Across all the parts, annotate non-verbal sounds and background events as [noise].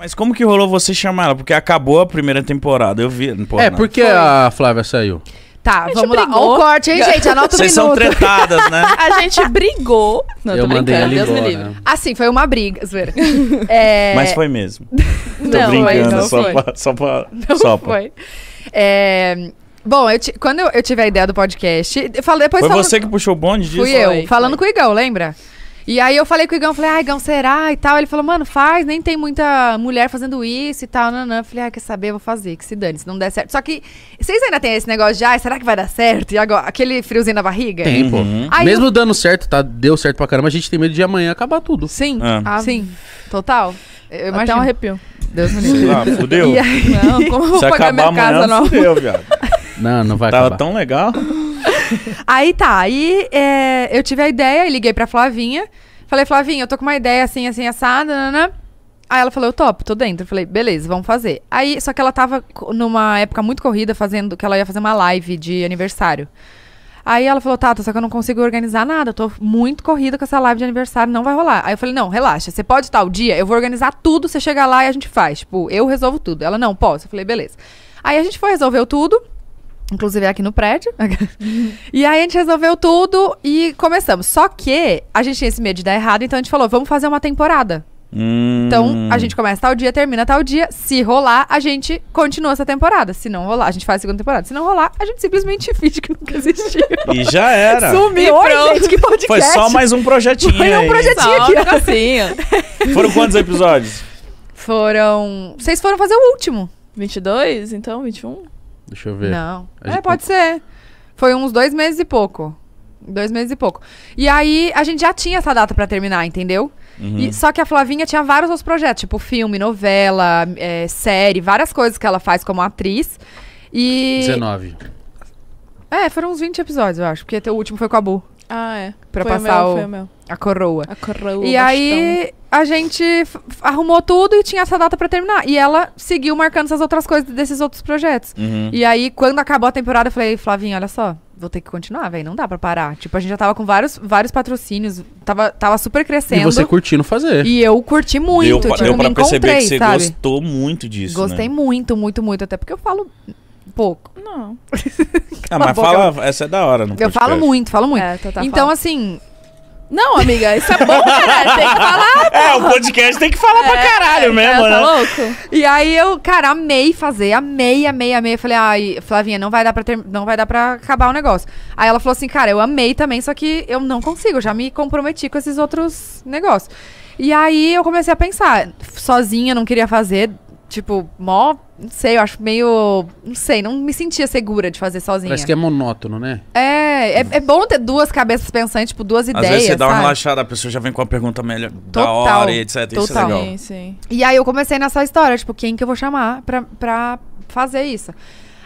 Mas como que rolou você chamar ela? Porque acabou a primeira temporada, eu vi. Porra, é, porque Foi. a Flávia saiu. Tá, a vamos lá. Olha o corte, hein, gente? Anota o Vocês minuto. são tretadas, né? [laughs] a gente brigou. Não, eu tô mandei brincando, Deus embora, me livre. Assim, foi uma briga, [laughs] É... Mas foi mesmo. [laughs] tô não, brincando, não só, foi. Pra, só pra... Não só pra. foi. É... Bom, eu t... quando eu, eu, tive a ideia do podcast... Eu falei, depois foi falando... você que puxou o bonde disso? Fui eu, foi, falando foi. com o Igão, lembra? E aí eu falei com o Igão, falei, ai, Igão, será? E tal. Ele falou, mano, faz, nem tem muita mulher fazendo isso e tal. Não, não. Falei, ai, ah, quer saber? Vou fazer, que se dane, se não der certo. Só que vocês ainda têm esse negócio de, ai, será que vai dar certo? E agora, aquele friozinho na barriga? Tem, uhum. pô. Uhum. Mesmo eu... dando certo, tá? Deu certo pra caramba, a gente tem medo de amanhã acabar tudo. Sim, ah. Ah, sim. Total. Eu imagino. Até um arrepio. Deus me ah, livre. Ah, fudeu. Aí, não, como eu vou Se pagar acabar minha casa, não? Fudeu, viado. Não, não vai Tava acabar. Tava tão legal. [laughs] aí tá, aí é, eu tive a ideia, e liguei pra Flavinha. Falei, Flavinha, eu tô com uma ideia assim, assim, assada, nanana. Aí ela falou, eu topo, tô dentro. Eu falei, beleza, vamos fazer. Aí, só que ela tava numa época muito corrida, fazendo que ela ia fazer uma live de aniversário. Aí ela falou, Tata, só que eu não consigo organizar nada, eu tô muito corrida com essa live de aniversário, não vai rolar. Aí eu falei, não, relaxa, você pode estar o dia, eu vou organizar tudo, você chega lá e a gente faz. Tipo, eu resolvo tudo. Ela, não, posso. Eu falei, beleza. Aí a gente foi, resolveu tudo. Inclusive aqui no prédio. [laughs] e aí a gente resolveu tudo e começamos. Só que a gente tinha esse medo de dar errado, então a gente falou: vamos fazer uma temporada. Hum. Então, a gente começa tal dia, termina tal dia. Se rolar, a gente continua essa temporada. Se não rolar, a gente faz a segunda temporada. Se não rolar, a gente simplesmente [laughs] finge que nunca existiu. E já era. Sumiu, gente, que podcast. Foi só mais um projetinho. Foi um projetinho aí. aqui. Um [laughs] Foram quantos episódios? Foram. Vocês foram fazer o último. 22, então? 21? Deixa eu ver. Não. é, pode ser. Foi uns dois meses e pouco. Dois meses e pouco. E aí, a gente já tinha essa data para terminar, entendeu? Uhum. E, só que a Flavinha tinha vários outros projetos, tipo filme, novela, é, série, várias coisas que ela faz como atriz. E. 19. É, foram uns 20 episódios, eu acho, porque o último foi com a Bu. Ah, é. Pra foi passar o meu, o... Meu. a coroa. A coroa. E aí a gente arrumou tudo e tinha essa data para terminar. E ela seguiu marcando essas outras coisas desses outros projetos. Uhum. E aí, quando acabou a temporada, eu falei, Flavinho, olha só, vou ter que continuar, velho. Não dá pra parar. Tipo, a gente já tava com vários, vários patrocínios, tava, tava super crescendo. E você curtindo fazer. E eu curti muito. Deu, tipo, deu pra perceber que você sabe? gostou muito disso. Gostei né? muito, muito, muito. Até porque eu falo pouco. Não. ah, mas fala, essa é da hora, não Eu falo muito, falo muito. É, tá, tá, então, assim, não, amiga, isso é bom, cara. Tem que falar. Porra. [laughs] É, o podcast tem que falar é, pra caralho é, mesmo, tá né? louco? E aí eu, cara, amei fazer, amei, amei, amei. Eu falei, ai, Flavinha, não vai dar pra ter, não vai dar para acabar o negócio. Aí ela falou assim, cara, eu amei também, só que eu não consigo, eu já me comprometi com esses outros negócios. E aí eu comecei a pensar, sozinha não queria fazer, Tipo, mó. Não sei, eu acho meio. Não sei, não me sentia segura de fazer sozinha. Parece que é monótono, né? É, é, é bom ter duas cabeças pensantes, tipo, duas Às ideias. Às vezes você dá uma relaxada, a pessoa já vem com uma pergunta melhor total, da hora e etc. Total. Isso é legal. Sim, sim. E aí eu comecei nessa história, tipo, quem que eu vou chamar pra, pra fazer isso?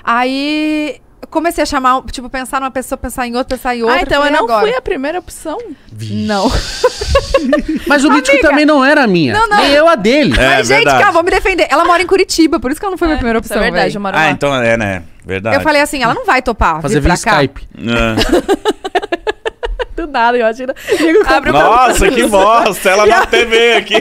Aí comecei a chamar, tipo, pensar numa pessoa, pensar em outra, pensar em outra. Ah, então eu não agora. fui a primeira opção. Vixe. Não. [laughs] Mas o Mítico também não era a minha. Não, não. Nem eu a dele. É, Mas, é verdade. gente, cara, vou me defender. Ela mora em Curitiba, por isso que ela não foi é, minha primeira é opção. É verdade, véio. eu moro lá. Ah, então é, né? Verdade. Eu falei assim, ela não vai topar. Fazer vir via Skype. É. [laughs] Do nada, imagina. Abre tá Nossa, que bosta! Ela na TV aqui. [laughs]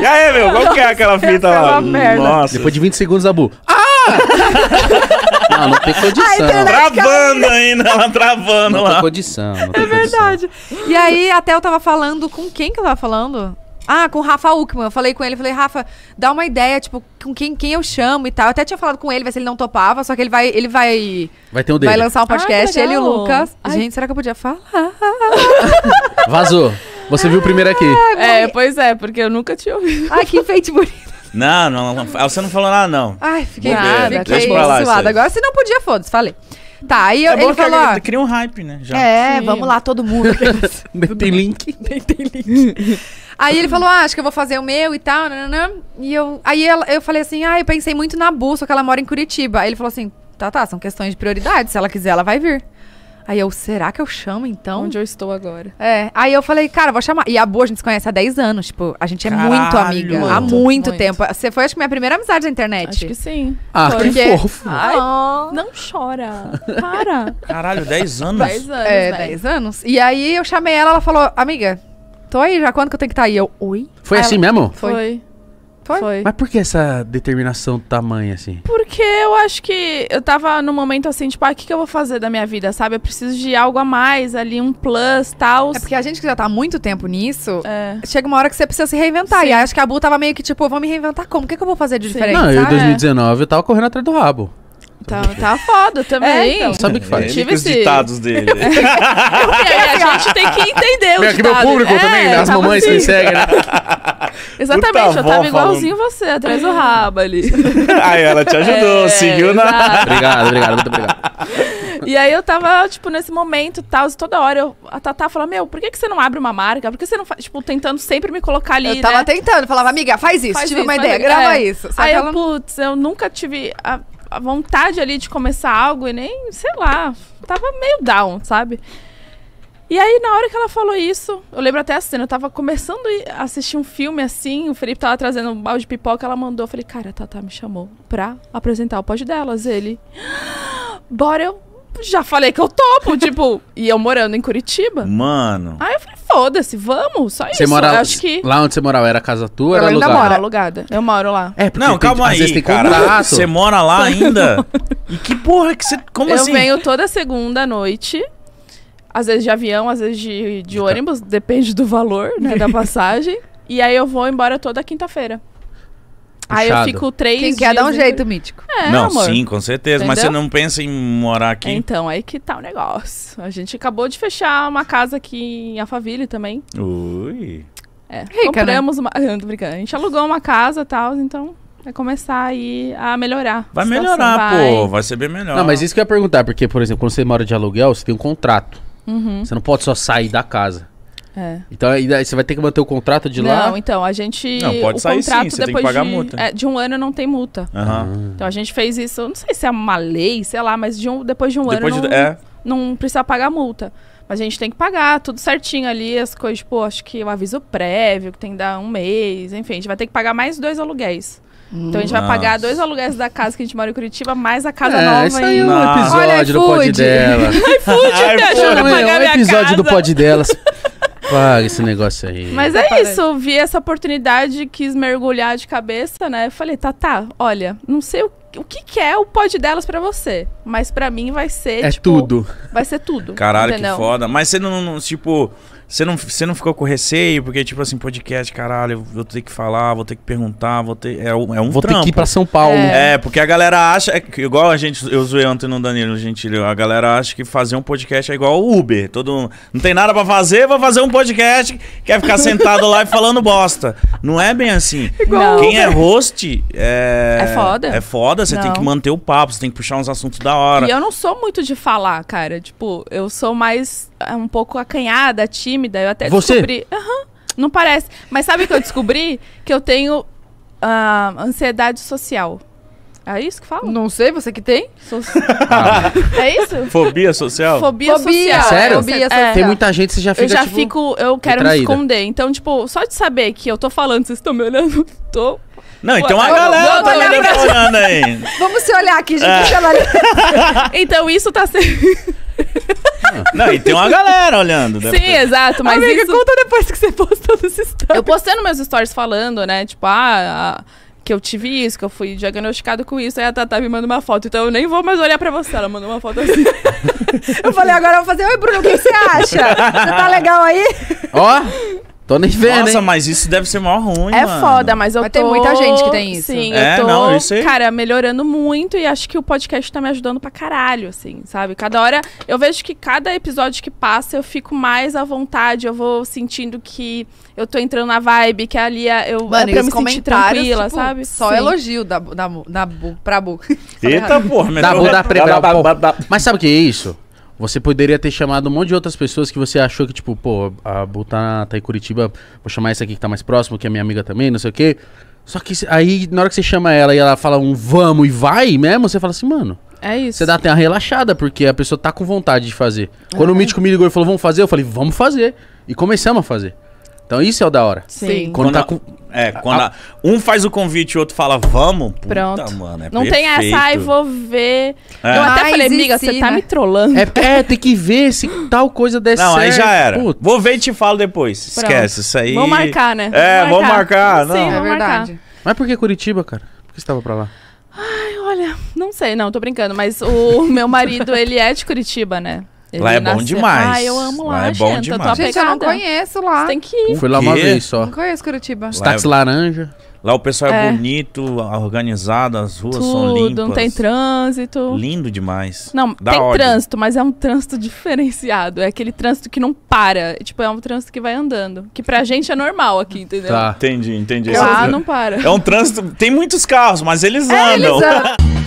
e aí, meu, qual que é aquela fita é lá? É Nossa. Depois de 20 segundos, Abu. Ah! [laughs] não, não tem condição. Travando caiu. ainda, ela travando não lá. Não tem condição. Não tem é verdade. Condição. E aí, até eu tava falando com quem que eu tava falando? Ah, com o Rafa Uckman. Eu falei com ele, falei, Rafa, dá uma ideia, tipo, com quem, quem eu chamo e tal. Eu até tinha falado com ele, vai ele não topava, só que ele vai. Ele vai. Vai ter um dele. Vai lançar um podcast, ele e o Lucas. Ai. Gente, será que eu podia falar? Vazou. Você viu o primeiro aqui. É, pois é, porque eu nunca tinha ouvido. Ai, que enfeite bonito. Não, não, não, você não falou nada, não. Ai, fiquei nada, fiquei Deixa pra lá Isso Agora, se não podia, foda-se, falei. Tá, aí é ele falou... Que cria um hype, né? Já. É, Sim. vamos lá, todo mundo. Nem [laughs] tem link. Nem [laughs] tem link. aí ele falou, ah, acho que eu vou fazer o meu e tal, nananã. E eu... Aí ela, eu falei assim, ah, eu pensei muito na Bú, só que ela mora em Curitiba. Aí ele falou assim, tá, tá, são questões de prioridade, se ela quiser, ela vai vir. Aí eu, será que eu chamo então? Onde eu estou agora? É. Aí eu falei, cara, vou chamar. E a boa, a gente se conhece há 10 anos. Tipo, a gente é Caralho, muito amiga. Muito, há muito, muito, tempo. Você foi, acho que, minha primeira amizade na internet. Acho que sim. Ah, foi. que fofo. Ai, não chora. Para. Caralho, 10 [laughs] anos? 10 anos. É, 10 anos. E aí eu chamei ela, ela falou, amiga, tô aí já, quando que eu tenho que estar tá aí? Eu, oi? Foi aí assim ela, mesmo? Foi. foi. Foi. Foi. Mas por que essa determinação do tamanho, assim? Porque eu acho que eu tava num momento assim, tipo, ah, o que, que eu vou fazer da minha vida, sabe? Eu preciso de algo a mais ali, um plus, tal. É porque a gente que já tá há muito tempo nisso, é. chega uma hora que você precisa se reinventar. Sim. E acho que a Bu tava meio que tipo, eu vou me reinventar como? O que, que eu vou fazer de diferente? Não, eu em 2019 é. eu tava correndo atrás do rabo. Tá, tá foda também. É, então. Sabe o que faz? os ditados dele. [laughs] a gente tem que entender o Que meu público é, também, né? as mamães assim. que me seguem, né? [laughs] Exatamente, eu tava igualzinho falando... você, atrás do rabo ali. [laughs] Aí ela te ajudou, é, seguiu na... Exato. Obrigado, obrigado, muito obrigado. E aí eu tava, tipo, nesse momento tal, toda hora eu, a Tatá falava, meu, por que, que você não abre uma marca? Por que você não faz, tipo, tentando sempre me colocar ali, Eu né? tava né? tentando, falava, amiga, faz isso, faz tive isso, uma ideia, grava é. isso. Só aí eu, ela... putz, eu nunca tive... A a vontade ali de começar algo e nem, sei lá, tava meio down, sabe? E aí, na hora que ela falou isso, eu lembro até a cena, eu tava começando a assistir um filme assim, o Felipe tava trazendo um balde de pipoca, ela mandou, eu falei, cara, a Tata me chamou pra apresentar o pódio delas. Ele, ah, bora eu já falei que eu topo, [laughs] tipo, e eu morando em Curitiba. Mano. Aí eu falei, foda-se, vamos, só isso. Você mora, acho que... Lá onde você morava era casa tua? Eu era ainda moro alugada. Eu moro lá. É, porque Não, tem, calma aí, tem cara. Você mora lá ainda? e que porra que você... Como eu assim? Eu venho toda segunda noite às vezes de avião, às vezes de, de ônibus, depende do valor né, da [laughs] passagem. E aí eu vou embora toda quinta-feira. Aí eu fico três. Quem quer dar um jeito, mítico. É, não, amor. sim, com certeza. Entendeu? Mas você não pensa em morar aqui. Então, aí que tá o negócio. A gente acabou de fechar uma casa aqui em Alphaville também. Ui. É, Rica, né? compramos né? uma. Não, [laughs] tô brincando. A gente alugou uma casa e tal, então vai começar aí a melhorar. Vai melhorar, vai... pô. Vai ser bem melhor. Não, mas isso que eu ia perguntar, porque, por exemplo, quando você mora de aluguel, você tem um contrato. Uhum. Você não pode só sair da casa. É. Então aí você vai ter que manter o contrato de não, lá? Não, então, a gente. Não, pode o sair contrato sim, você depois tem que pagar de, multa. É, de um ano não tem multa. Uhum. Então a gente fez isso, não sei se é uma lei, sei lá, mas de um, depois de um depois ano de, não, é. não precisa pagar multa. Mas a gente tem que pagar tudo certinho ali, as coisas, tipo, acho que o aviso prévio, que tem que dar um mês, enfim, a gente vai ter que pagar mais dois aluguéis. Então a gente vai pagar dois aluguéis da casa que a gente mora em Curitiba, mais a casa é, nova. Isso aí é um episódio Olha, do pod dela. [laughs] iFood, me ajudou a pagar um episódio do pod delas. Paga esse negócio aí. Mas é isso, vi essa oportunidade, quis mergulhar de cabeça, né? Falei, tá, tá, olha, não sei o, o que, que é o pode delas para você, mas para mim vai ser. É tipo, tudo. Vai ser tudo. Caralho, entendeu? que foda. Mas você não, não tipo. Você não, você não ficou com receio, porque, tipo assim, podcast, caralho, eu vou ter que falar, vou ter que perguntar, vou ter. É, é um Vou trampo. ter que ir pra São Paulo. É. é porque a galera acha. É, igual a gente, eu zoei ontem no Danilo Gentilho. a galera acha que fazer um podcast é igual o Uber. Todo, não tem nada pra fazer, vou fazer um podcast, quer ficar sentado lá e falando bosta. Não é bem assim. Igual Quem é host é. É foda. É foda, você não. tem que manter o papo, você tem que puxar uns assuntos da hora. E eu não sou muito de falar, cara. Tipo, eu sou mais é, um pouco acanhada, tímida tímida. Eu até Você? descobri. Uhum, não parece. Mas sabe o que eu descobri? [laughs] que eu tenho ah, ansiedade social. É isso que fala? Não sei, você que tem? So- Ah, [laughs] É isso? Fobia social? Fobia, Fobia. social. É, Sério? Fobia é. social. É. Tem muita gente, você já fica, Eu já tipo, fico, eu quero me esconder. Então, tipo, só de saber que eu tô falando, vocês estão me olhando, [laughs] tô. Não, então a Vamos- galera tá pra- falando aí. Vamos se olhar aqui, gente. É. Então, isso tá sendo. Não, e tem uma galera olhando. Né? Sim, exato. Mas Amiga, isso... conta depois que você postou nos stories. Eu postei nos meus stories falando, né? Tipo, ah... que eu tive isso, que eu fui diagnosticado com isso. Aí a Tata me manda uma foto. Então eu nem vou mais olhar pra você. Ela mandou uma foto assim. [laughs] eu falei, agora eu vou fazer. Oi, Bruno, o que você acha? Você tá legal aí? Ó. Oh. [laughs] Tô nem vendo. Nossa, hein? mas isso deve ser mó ruim, É mano. foda, mas eu mas tô... tem muita gente que tem isso. Sim, é, eu tô, não, isso aí... cara, melhorando muito e acho que o podcast tá me ajudando pra caralho, assim, sabe? Cada hora eu vejo que cada episódio que passa eu fico mais à vontade, eu vou sentindo que eu tô entrando na vibe, que ali é, eu, é mano, é pra me sentir tranquila, tipo, sabe? Só Sim. elogio da, da, da, bu, pra Bu. [laughs] Tá Eita porra, melhor. Da Bu, da, pre, da, da, da, da, Mas sabe o que é isso? Você poderia ter chamado um monte de outras pessoas que você achou que, tipo, pô, a Bu tá, tá em Curitiba, vou chamar essa aqui que tá mais próximo, que é minha amiga também, não sei o quê. Só que aí, na hora que você chama ela e ela fala um vamos e vai mesmo, você fala assim, mano. É isso. Você dá até uma relaxada, porque a pessoa tá com vontade de fazer. Quando o Mítico me ligou e falou, vamos fazer, eu falei, vamos fazer. E começamos a fazer. Então isso é o da hora. Sim. Quando, quando tá com... É, quando a... A... um faz o convite e o outro fala, vamos, puta, Pronto. mano, é Não perfeito. tem essa, ai, vou ver. É. Eu até ai, falei, amiga, você tá né? me trollando. É, é, tem que ver se tal coisa der Não, certo. aí já era. Vou ver e te falo depois. Pronto. Esquece, isso aí... Vamos marcar, né? É, vamos marcar. marcar. Não. Sim, é verdade. Mas por que Curitiba, cara? Por que você tava pra lá? Ai, olha, não sei, não, tô brincando, mas o [laughs] meu marido, ele é de Curitiba, né? Ele lá é bom demais. Ah, eu amo lá. lá é bom gente, demais. Gente, eu não conheço lá. Você tem que ir. Fui lá uma vez só. Não conheço Curitiba. Os é... laranja. Lá o pessoal é, é, bonito, organizado, as ruas Tudo, são limpas. Não tem trânsito. Lindo demais. Não, Dá tem ódio. trânsito, mas é um trânsito [laughs] diferenciado. É aquele trânsito que não para. É, tipo, é um trânsito que vai andando. Que pra gente é normal aqui, entendeu? Tá. Entendi, entendi. Lá não para. É um trânsito. Tem muitos carros, mas eles é, andam. Eles andam. [laughs]